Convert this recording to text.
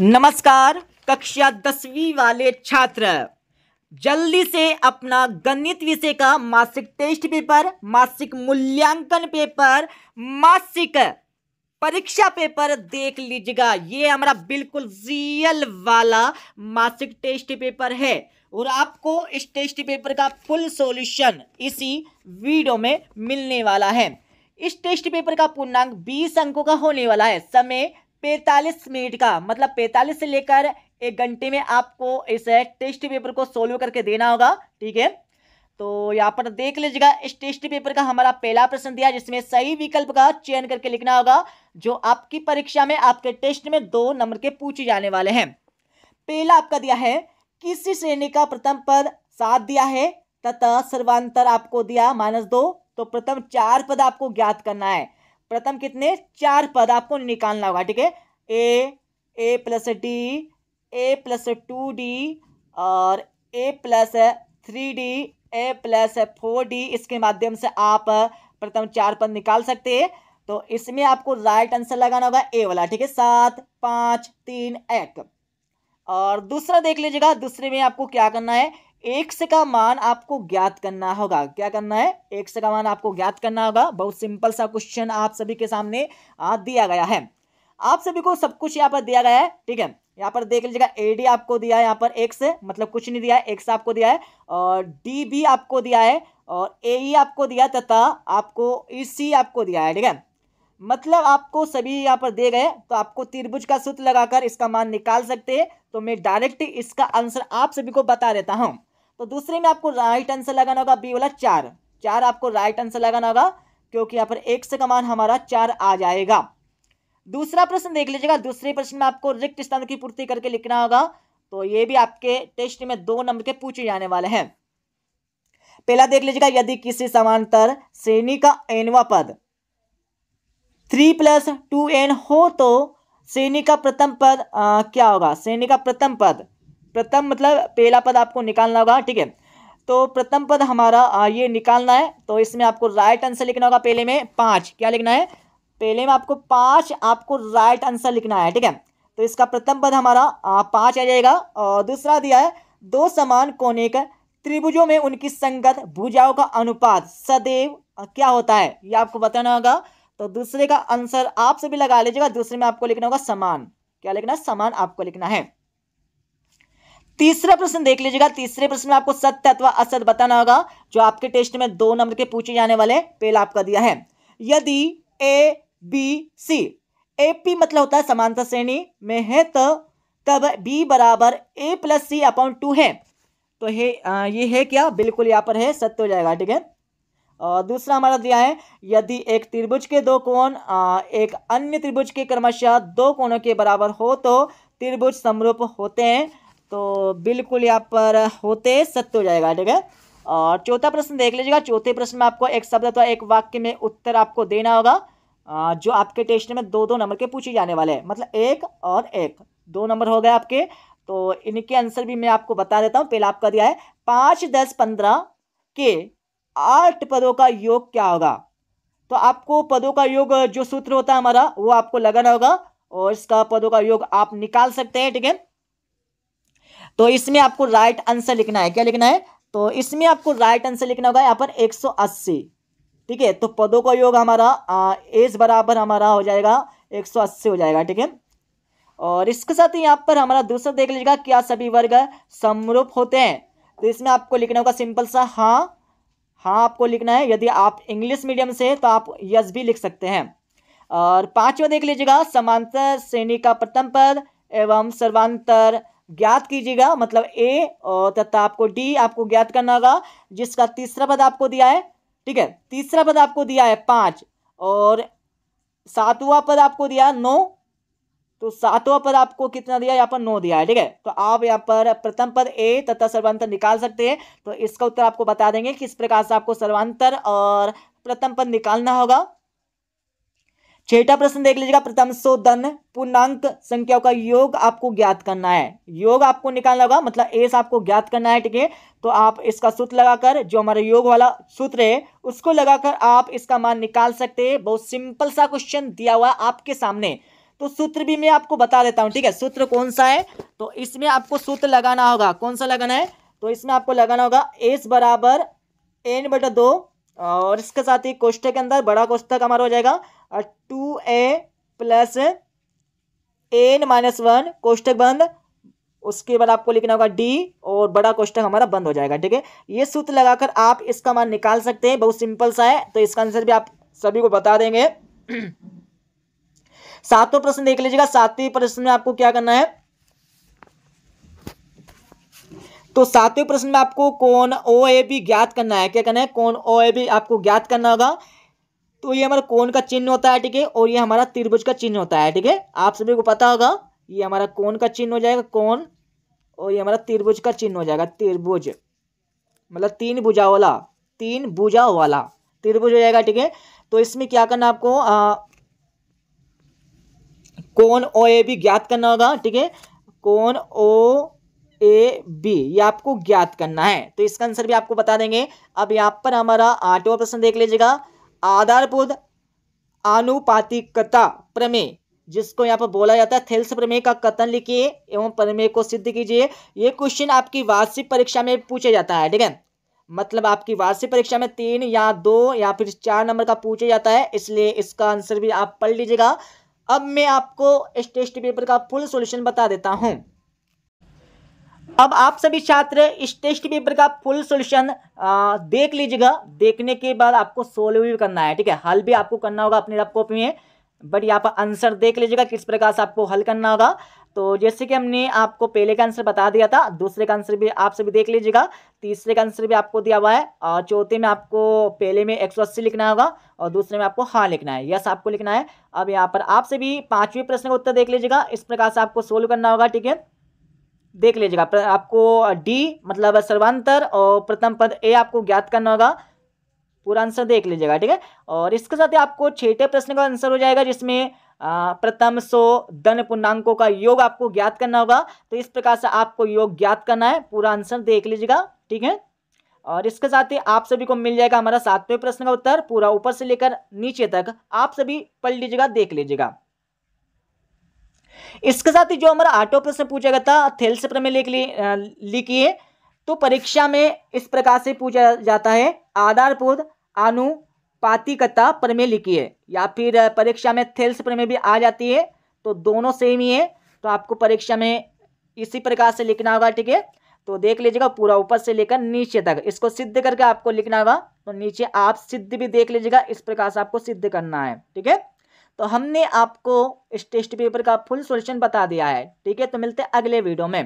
नमस्कार कक्षा दसवीं वाले छात्र जल्दी से अपना गणित विषय का मासिक टेस्ट पेपर मासिक मूल्यांकन पेपर मासिक परीक्षा पेपर देख लीजिएगा ये हमारा बिल्कुल रियल वाला मासिक टेस्ट पेपर है और आपको इस टेस्ट पेपर का फुल सॉल्यूशन इसी वीडियो में मिलने वाला है इस टेस्ट पेपर का पूर्णांक 20 अंकों का होने वाला है समय पैंतालीस मिनट का मतलब पैंतालीस से लेकर एक घंटे में आपको इस टेस्ट पेपर को सोल्व करके देना होगा ठीक है तो यहाँ पर देख लीजिएगा इस टेस्ट पेपर का हमारा पहला प्रश्न दिया जिसमें सही विकल्प का चयन करके लिखना होगा जो आपकी परीक्षा में आपके टेस्ट में दो नंबर के पूछे जाने वाले हैं पहला आपका दिया है किसी श्रेणी का प्रथम पद सात दिया है तथा सर्वांतर आपको दिया माइनस दो तो प्रथम चार पद आपको ज्ञात करना है प्रथम कितने चार पद आपको निकालना होगा ठीक है A A plus D A plus two D और A plus three D A plus four D इसके माध्यम से आप प्रथम चार पद निकाल सकते हैं तो इसमें आपको राइट आंसर लगाना होगा ए वाला ठीक है सात पाँच तीन एक और दूसरा देख लीजिएगा दूसरे में आपको क्या करना है एक्स का मान आपको ज्ञात करना होगा क्या करना है एक्स का मान आपको ज्ञात करना होगा बहुत सिंपल सा क्वेश्चन आप सभी के सामने आ, दिया गया है आप सभी को सब कुछ यहाँ पर दिया गया है ठीक है यहाँ पर देख लीजिएगा ए डी आपको दिया है यहाँ पर एक्स मतलब कुछ नहीं दिया है एक्स आपको दिया है और डी बी आपको दिया है और ए ई e आपको दिया तथा आपको ई e सी आपको दिया है ठीक है मतलब आपको सभी यहाँ पर दे गए तो आपको त्रिभुज का सूत्र लगाकर इसका मान निकाल सकते हैं तो मैं डायरेक्ट इसका आंसर आप सभी को बता देता हूँ तो दूसरे में आपको राइट आंसर लगाना होगा बी वाला चार चार आपको राइट आंसर लगाना होगा क्योंकि यहाँ पर एक से कमान हमारा चार आ जाएगा दूसरा प्रश्न देख लीजिएगा दूसरे प्रश्न में आपको रिक्त स्थान की पूर्ति करके लिखना होगा तो ये भी आपके टेस्ट में दो नंबर के पूछे जाने वाले हैं पहला देख लीजिएगा यदि किसी समांतर श्रेणी का एनवा पद थ्री प्लस टू एन हो तो श्रेणी का प्रथम पद आ, क्या होगा श्रेणी का प्रथम पद प्रथम मतलब पहला पद आपको निकालना होगा ठीक है तो प्रथम पद हमारा ये निकालना है तो इसमें आपको राइट आंसर लिखना होगा पहले में पाँच क्या लिखना है पहले में आपको पाँच आपको राइट आंसर लिखना है ठीक है तो इसका प्रथम पद हमारा पाँच आ जाएगा और दूसरा दिया है दो समान कोने का त्रिभुजों में उनकी संगत भुजाओं का अनुपात सदैव क्या होता है ये आपको बताना होगा तो दूसरे का आंसर आप सभी लगा लीजिएगा दूसरे में आपको लिखना होगा समान क्या लिखना समान आपको लिखना है तीसरा प्रश्न देख लीजिएगा तीसरे प्रश्न में आपको सत्य अथवा असत बताना होगा जो आपके टेस्ट में दो नंबर के पूछे जाने वाले पेल आपका दिया है यदि A B C A P मतलब होता है समानता श्रेणी में है तो तब बी बराबर A plus C upon two है तो आ, ये है क्या बिल्कुल यहाँ पर है सत्य हो जाएगा ठीक है और दूसरा हमारा दिया है यदि एक त्रिभुज के दो कोण एक अन्य त्रिभुज के क्रमशः दो कोणों के बराबर हो तो त्रिभुज समरूप होते हैं तो बिल्कुल यहाँ पर होते सत्य हो जाएगा ठीक है और चौथा प्रश्न देख लीजिएगा चौथे प्रश्न में आपको एक शब्द अथवा एक वाक्य में उत्तर आपको देना होगा जो आपके टेस्ट में दो दो नंबर के पूछे जाने वाले हैं मतलब एक और एक दो नंबर हो गए आपके तो इनके आंसर भी मैं आपको बता देता हूँ पहला आपका दिया है पाँच दस पंद्रह के आठ पदों का योग क्या होगा तो आपको पदों का योग जो सूत्र होता है हमारा वो आपको लगाना होगा और इसका पदों का योग आप निकाल सकते हैं ठीक है तो इसमें आपको राइट आंसर लिखना है क्या लिखना है तो इसमें आपको राइट आंसर लिखना होगा यहाँ पर एक सौ अस्सी ठीक है तो पदों का योग हमारा एज बराबर हमारा हो जाएगा एक सौ अस्सी हो जाएगा ठीक है और इसके साथ ही यहाँ पर हमारा दूसरा देख लीजिएगा क्या सभी वर्ग समरूप होते हैं तो इसमें आपको लिखना होगा सिंपल सा हाँ हाँ आपको लिखना है यदि आप इंग्लिश मीडियम से तो आप यस भी लिख सकते हैं और पांचवा देख लीजिएगा समांतर श्रेणी का प्रथम पद एवं सर्वांतर ज्ञात कीजिएगा मतलब ए और तथा आपको डी आपको ज्ञात करना होगा जिसका तीसरा पद आपको दिया है ठीक है तीसरा पद आपको दिया है पाँच और सातवां पद आपको दिया नौ तो सातवां पद आपको कितना दिया यहाँ पर नौ दिया है ठीक है तो आप यहाँ पर प्रथम पद ए तथा सर्वांतर निकाल सकते हैं तो इसका उत्तर आपको बता देंगे किस प्रकार से आपको सर्वांतर और प्रथम पद निकालना होगा छठा प्रश्न देख लीजिएगा प्रथम शोधन पूर्णांक संख्याओं का योग आपको ज्ञात करना है योग आपको निकालना होगा मतलब एस आपको ज्ञात करना है ठीक है तो आप इसका सूत्र लगाकर जो हमारा योग वाला सूत्र है उसको लगाकर आप इसका मान निकाल सकते हैं बहुत सिंपल सा क्वेश्चन दिया हुआ आपके सामने तो सूत्र भी मैं आपको बता देता हूँ ठीक है सूत्र कौन सा है तो इसमें आपको सूत्र लगाना होगा कौन सा लगाना है तो इसमें आपको लगाना होगा एस बराबर एन बटा दो और इसके साथ ही कोष्ठक के अंदर बड़ा कोष्ठक हमारा हो जाएगा और two A plus N minus one कोष्टक बंद उसके बाद आपको लिखना होगा डी और बड़ा कोष्टक हमारा बंद हो जाएगा ठीक है ये सूत्र लगाकर आप इसका मान निकाल सकते हैं बहुत सिंपल सा है तो इसका आंसर भी आप सभी को बता देंगे सातवें प्रश्न देख लीजिएगा सातवें प्रश्न में आपको क्या करना है तो सातवें प्रश्न में आपको कौन ओ ए बी ज्ञात करना है क्या करना है कौन ओ ए बी आपको ज्ञात करना होगा तो ये हमारा कौन का चिन्ह होता है ठीक है और ये हमारा त्रिभुज का चिन्ह होता है ठीक है आप सभी को पता होगा ये हमारा कौन का चिन्ह हो जाएगा कौन और ये हमारा त्रिभुज का चिन्ह हो जाएगा त्रिभुज मतलब तीन भुजा वाला तीन भुजा वाला त्रिभुज हो जाएगा ठीक है तो इसमें क्या करना आपको आ, ओ ए बी ज्ञात करना होगा ठीक है कौन ओ ए बी ये आपको ज्ञात करना है तो इसका आंसर भी आपको बता देंगे अब यहाँ पर हमारा आठवां प्रश्न देख लीजिएगा आधारभूत आनुपातिकता प्रमेय जिसको यहाँ पर बोला जाता है थेल्स प्रमेय का कथन लिखिए एवं प्रमेय को सिद्ध कीजिए ये क्वेश्चन आपकी वार्षिक परीक्षा में पूछा जाता है ठीक है मतलब आपकी वार्षिक परीक्षा में तीन या दो या फिर चार नंबर का पूछा जाता है इसलिए इसका आंसर भी आप पढ़ लीजिएगा अब मैं आपको इस टेस्ट पेपर का फुल सॉल्यूशन बता देता हूँ अब आप सभी छात्र इस टेस्ट पेपर का फुल सॉल्यूशन देख लीजिएगा देखने के बाद आपको सोल्व भी करना है ठीक है हल भी आपको करना होगा अपने आप कॉपी में बट यहाँ पर आंसर देख लीजिएगा किस प्रकार से आपको हल करना होगा तो जैसे कि हमने आपको पहले का आंसर बता दिया था दूसरे का आंसर भी आप सभी देख लीजिएगा तीसरे का आंसर भी आपको दिया हुआ है और चौथे में आपको पहले में एक सौ अस्सी लिखना होगा और दूसरे में आपको हाँ लिखना है यस आपको लिखना है अब यहाँ पर आप सभी पाँचवें प्रश्न का उत्तर देख लीजिएगा इस प्रकार से आपको सोल्व करना होगा ठीक है देख लीजिएगा आपको डी मतलब सर्वांतर और प्रथम पद ए आपको ज्ञात करना होगा पूरा आंसर देख लीजिएगा ठीक है और इसके साथ ही आपको छठे प्रश्न का आंसर हो जाएगा जिसमें प्रथम सो धन पूर्णांकों का योग आपको ज्ञात करना होगा तो इस प्रकार से आपको योग ज्ञात करना है पूरा आंसर देख लीजिएगा ठीक है और इसके साथ ही आप सभी को मिल जाएगा हमारा सातवें प्रश्न का उत्तर पूरा ऊपर से लेकर नीचे तक आप सभी पढ़ लीजिएगा देख लीजिएगा इसके साथ ही जो हमारा आठों प्रश्न पूछा गया था थेल्स प्रमेय लिख लिखिए तो परीक्षा में इस प्रकार से पूछा जाता है आधारपूर्ण अनुपातिकता प्रमेय लिखिए या फिर परीक्षा में थेल्स प्रमेय भी आ जाती है तो दोनों सेम ही है तो आपको परीक्षा में इसी प्रकार से लिखना होगा ठीक है तो देख लीजिएगा पूरा ऊपर से लेकर नीचे तक इसको सिद्ध करके आपको लिखना होगा तो नीचे आप सिद्ध भी देख लीजिएगा इस प्रकार से आपको सिद्ध करना है ठीक है तो हमने आपको इस टेस्ट पेपर का फुल सोल्यूशन बता दिया है ठीक है तो मिलते हैं अगले वीडियो में